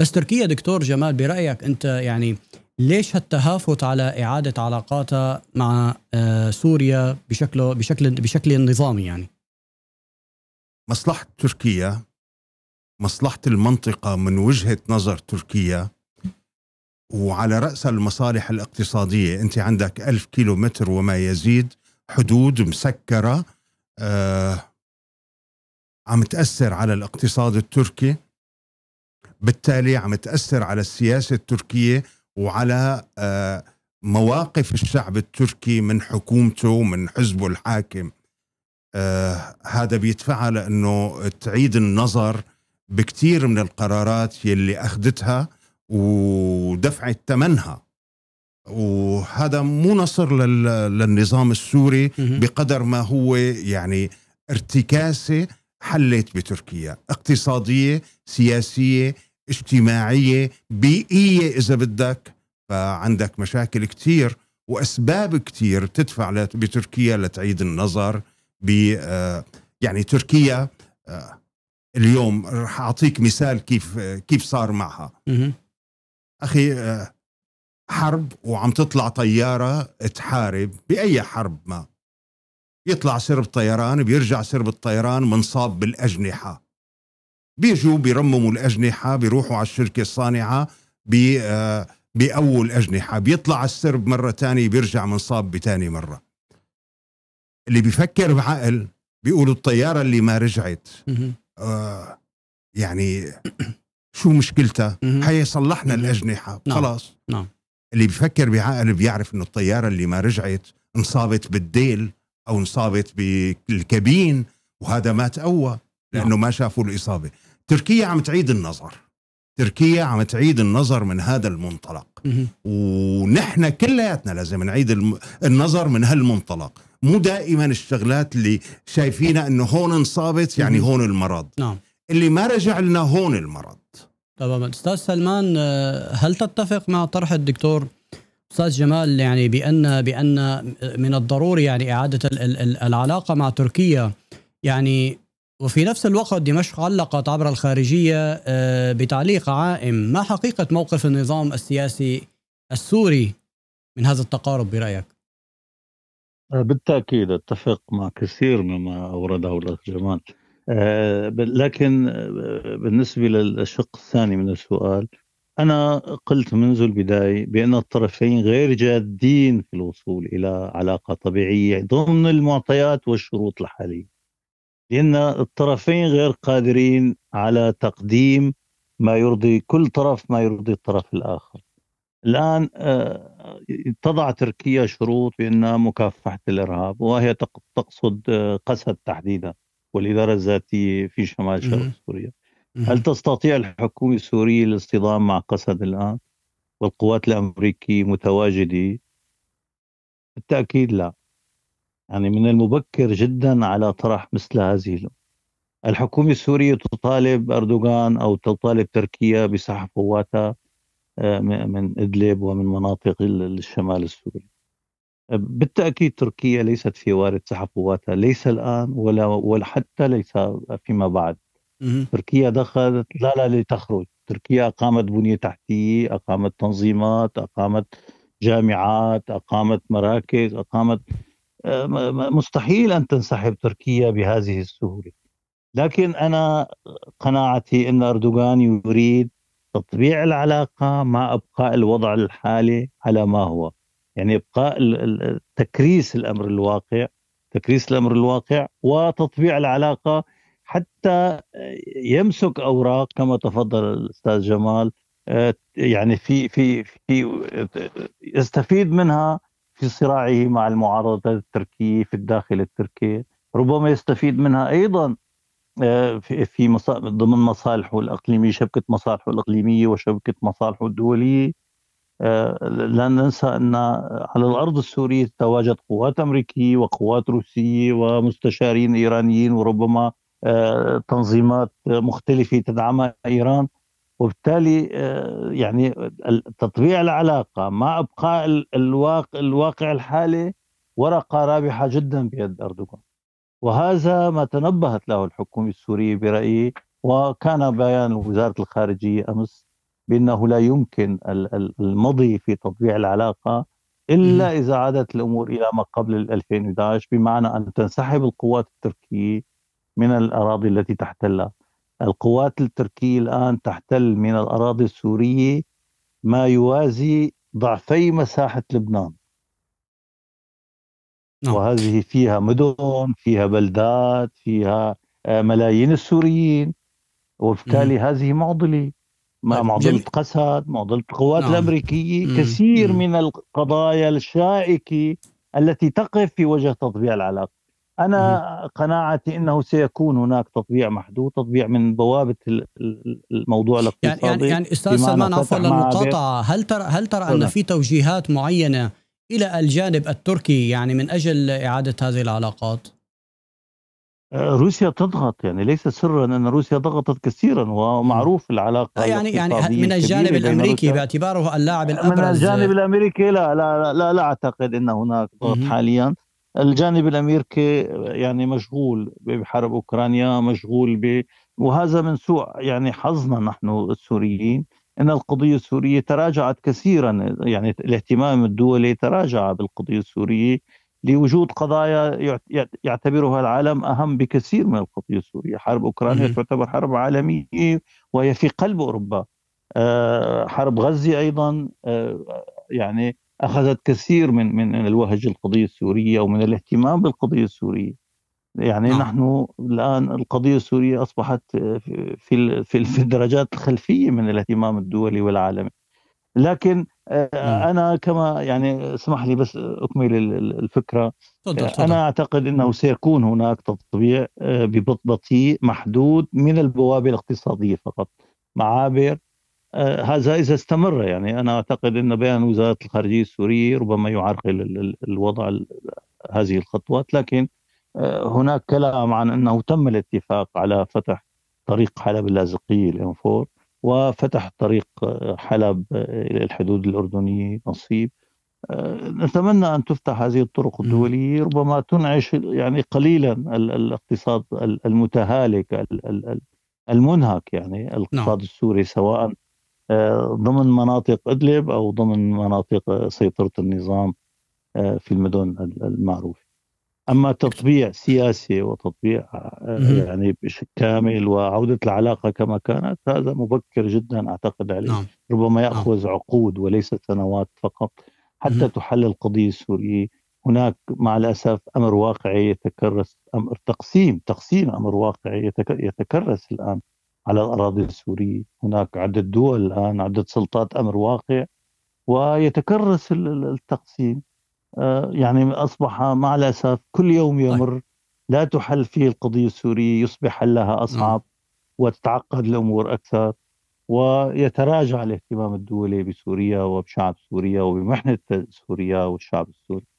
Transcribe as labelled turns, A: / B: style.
A: بس تركيا دكتور جمال برايك انت يعني ليش هالتهافت على اعاده علاقاتها مع آه، سوريا بشكله بشكل بشكل نظامي يعني
B: مصلحه تركيا مصلحه المنطقه من وجهه نظر تركيا وعلى رأس المصالح الاقتصادية أنت عندك ألف كيلو متر وما يزيد حدود مسكرة آه عم تأثر على الاقتصاد التركي بالتالي عم تأثر على السياسة التركية وعلى آه، مواقف الشعب التركي من حكومته ومن حزبه الحاكم آه، هذا بيدفعها لأنه تعيد النظر بكثير من القرارات يلي أخذتها ودفعت ثمنها وهذا مو نصر للنظام السوري بقدر ما هو يعني ارتكاسه حلت بتركيا اقتصاديه سياسيه اجتماعيه بيئيه اذا بدك فعندك مشاكل كثير واسباب كثير تدفع بتركيا لتعيد النظر ب آه، يعني تركيا آه، اليوم رح اعطيك مثال كيف كيف صار معها اخي آه، حرب وعم تطلع طياره تحارب باي حرب ما يطلع سرب طيران بيرجع سرب الطيران منصاب بالاجنحه بيجوا بيرمموا الأجنحة بيروحوا على الشركة الصانعة آه، بي بأول أجنحة بيطلع السرب مرة تانية بيرجع منصاب بتاني مرة اللي بيفكر بعقل بيقولوا الطيارة اللي ما رجعت آه يعني شو مشكلتها هي صلحنا الأجنحة نعم. خلاص نعم. اللي بيفكر بعقل بيعرف انه الطيارة اللي ما رجعت انصابت بالديل أو انصابت بالكابين وهذا ما تقوى لأنه نعم. ما شافوا الإصابة تركيا عم تعيد النظر تركيا عم تعيد النظر من هذا المنطلق ونحن كلياتنا لازم نعيد النظر من هالمنطلق مو دائما الشغلات اللي شايفينها انه هون انصابت يعني هون المرض نعم اللي ما رجع لنا هون المرض
A: تماما استاذ سلمان آه، هل تتفق مع طرح الدكتور استاذ جمال يعني بان بان من الضروري يعني اعاده العلاقه مع تركيا يعني وفي نفس الوقت دمشق علقت عبر الخارجية آه، بتعليق عائم ما حقيقة موقف النظام السياسي السوري من هذا التقارب برأيك؟ آه، بالتأكيد أتفق مع كثير مما أورده الأخ جمال آه، لكن بالنسبة للشق الثاني من السؤال أنا قلت منذ البداية بأن الطرفين غير جادين في الوصول إلى علاقة طبيعية ضمن المعطيات والشروط الحالية لأن الطرفين غير قادرين على تقديم ما يرضي كل طرف ما يرضي الطرف الآخر الآن آه، تضع تركيا شروط بان مكافحة الإرهاب وهي تقصد آه، قسد تحديدا والإدارة الذاتية في شمال شرق سوريا هل تستطيع الحكومة السورية الاصطدام مع قسد الآن والقوات الأمريكية متواجدة بالتأكيد لا يعني من المبكر جدا على طرح مثل هذه الحكومة السورية تطالب أردوغان أو تطالب تركيا بسحب قواتها آه، من إدلب ومن مناطق الشمال السوري بالتأكيد تركيا ليست في وارد سحب قواتها ليس الآن ولا, ولا حتى ليس فيما بعد تركيا دخلت لا لا لتخرج تركيا أقامت بنية تحتية أقامت تنظيمات أقامت جامعات أقامت مراكز أقامت آه، مستحيل ان تنسحب تركيا بهذه السهوله لكن انا قناعتي ان اردوغان يريد تطبيع العلاقه مع ابقاء الوضع الحالي على ما هو يعني ابقاء تكريس الامر الواقع تكريس الامر الواقع وتطبيع العلاقه حتى يمسك اوراق كما تفضل الاستاذ جمال آه، يعني في في في يستفيد منها في صراعه مع المعارضة التركية في الداخل التركي ربما يستفيد منها أيضا آه، في ضمن مصالحه الإقليمية شبكة مصالحه الإقليمية وشبكة مصالحه الدولية آه، لا ننسى أن على الأرض السورية تواجد قوات أمريكية وقوات روسية ومستشارين إيرانيين وربما آه، تنظيمات مختلفة تدعمها إيران وبالتالي آه، يعني تطبيع العلاقة مع إبقاء الواقع, الواقع الحالي ورقة رابحة جدا بيد أردوغان وهذا ما تنبهت له الحكومة السورية برأيي وكان بيان وزارة الخارجية أمس بأنه لا يمكن المضي في تطبيع العلاقة إلا إذا عادت الأمور إلى ما قبل 2011 بمعنى أن تنسحب القوات التركية من الأراضي التي تحتلها القوات التركية الآن تحتل من الأراضي السورية ما يوازي ضعفي مساحة لبنان نعم. وهذه فيها مدن فيها بلدات فيها آه، ملايين السوريين وبالتالي هذه معضلة طيب، معضلة قسد معضلة القوات نعم. الأمريكية مم. كثير مم. من القضايا الشائكة التي تقف في وجه تطبيع العلاقة انا قناعتي انه سيكون هناك تطبيع محدود تطبيع من بوابه الموضوع يعني- يعني الاقتصادي يعني يعني استاذ سلمان عفوا للمقاطعه هل ترى هل ترى ان في توجيهات معينه الى الجانب التركي يعني من اجل اعاده هذه العلاقات؟ آه، روسيا تضغط يعني ليس سرا ان روسيا ضغطت كثيرا ومعروف العلاقه آه، يعني يعني من الجانب الامريكي باعتباره اللاعب الابرز من الجانب الامريكي لا لا لا, لا, لا اعتقد ان هناك ضغط حاليا الجانب الامريكي يعني مشغول بحرب اوكرانيا مشغول ب وهذا من سوء يعني حظنا نحن السوريين ان القضيه السوريه تراجعت كثيرا يعني الاهتمام الدولي تراجع بالقضيه السوريه لوجود قضايا يعتبرها العالم اهم بكثير من القضيه السوريه، حرب اوكرانيا تعتبر حرب عالميه وهي في قلب اوروبا. آه، حرب غزه ايضا آه، يعني اخذت كثير من من الوهج القضيه السوريه ومن الاهتمام بالقضيه السوريه يعني نعم. نحن الان القضيه السوريه اصبحت في في في الدرجات الخلفيه من الاهتمام الدولي والعالمي لكن آه، انا كما يعني اسمح لي بس اكمل الفكره صدق آه، انا اعتقد انه سيكون هناك تطبيع آه، ببطء محدود من البوابه الاقتصاديه فقط معابر آه، هذا اذا استمر يعني انا اعتقد ان بيان وزاره الخارجيه السوريه ربما يعرقل الوضع هذه الخطوات لكن آه، هناك كلام عن انه تم الاتفاق على فتح طريق حلب اللاذقيه الانفور وفتح طريق آه، حلب الى الحدود الاردنيه نصيب نتمنى ان تفتح هذه الطرق الدوليه ربما تنعش يعني قليلا الاقتصاد المتهالك المنهك يعني نعم. الاقتصاد السوري سواء آه، ضمن مناطق ادلب او ضمن مناطق سيطره النظام آه، في المدن المعروفه. اما تطبيع سياسي وتطبيع آه، يعني بشكل كامل وعوده العلاقه كما كانت هذا مبكر جدا اعتقد عليه نعم. ربما نعم. ياخذ نعم. عقود وليس سنوات فقط حتى نعم. تحل القضيه السوريه هناك مع الاسف امر واقعي يتكرس امر تقسيم تقسيم امر واقعي يتكرس الان على الأراضي السورية هناك عدة دول الآن عدة سلطات أمر واقع ويتكرس التقسيم آه، يعني أصبح مع الأسف كل يوم طيب. يمر لا تحل فيه القضية السورية يصبح حلها أصعب نعم. وتتعقد الأمور أكثر ويتراجع الاهتمام الدولي بسوريا وبشعب سوريا وبمحنة سوريا والشعب السوري